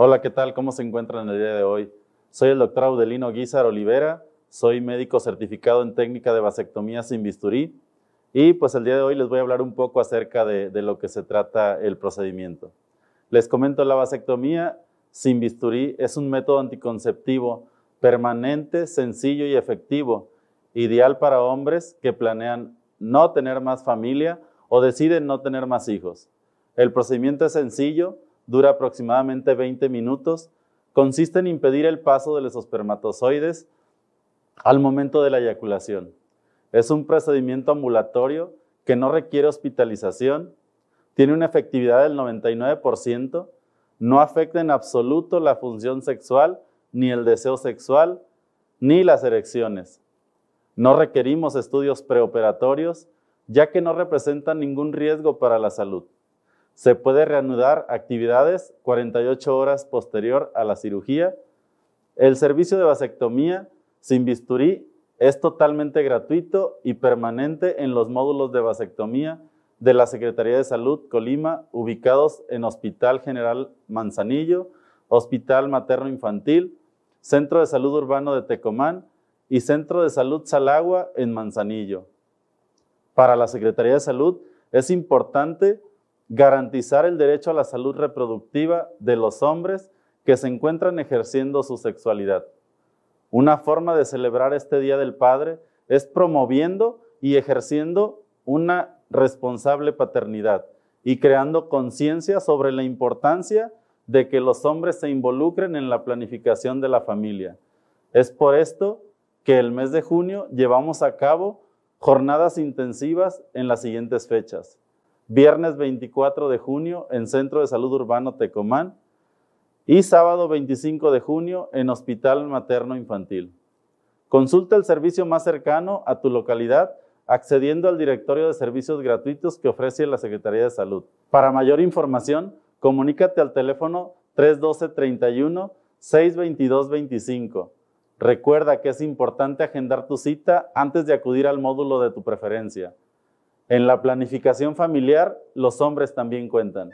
Hola, ¿qué tal? ¿Cómo se encuentran el día de hoy? Soy el doctor Audelino Guizar Olivera, soy médico certificado en técnica de vasectomía sin bisturí y pues el día de hoy les voy a hablar un poco acerca de, de lo que se trata el procedimiento. Les comento, la vasectomía sin bisturí es un método anticonceptivo permanente, sencillo y efectivo, ideal para hombres que planean no tener más familia o deciden no tener más hijos. El procedimiento es sencillo, dura aproximadamente 20 minutos, consiste en impedir el paso de los espermatozoides al momento de la eyaculación. Es un procedimiento ambulatorio que no requiere hospitalización, tiene una efectividad del 99%, no afecta en absoluto la función sexual, ni el deseo sexual, ni las erecciones. No requerimos estudios preoperatorios, ya que no representan ningún riesgo para la salud. Se puede reanudar actividades 48 horas posterior a la cirugía. El servicio de vasectomía sin bisturí es totalmente gratuito y permanente en los módulos de vasectomía de la Secretaría de Salud Colima, ubicados en Hospital General Manzanillo, Hospital Materno Infantil, Centro de Salud Urbano de Tecomán y Centro de Salud Salagua en Manzanillo. Para la Secretaría de Salud es importante garantizar el derecho a la salud reproductiva de los hombres que se encuentran ejerciendo su sexualidad. Una forma de celebrar este Día del Padre es promoviendo y ejerciendo una responsable paternidad y creando conciencia sobre la importancia de que los hombres se involucren en la planificación de la familia. Es por esto que el mes de junio llevamos a cabo jornadas intensivas en las siguientes fechas viernes 24 de junio en Centro de Salud Urbano Tecomán y sábado 25 de junio en Hospital Materno Infantil. Consulta el servicio más cercano a tu localidad accediendo al directorio de servicios gratuitos que ofrece la Secretaría de Salud. Para mayor información, comunícate al teléfono 312-31-622-25. Recuerda que es importante agendar tu cita antes de acudir al módulo de tu preferencia. En la planificación familiar, los hombres también cuentan.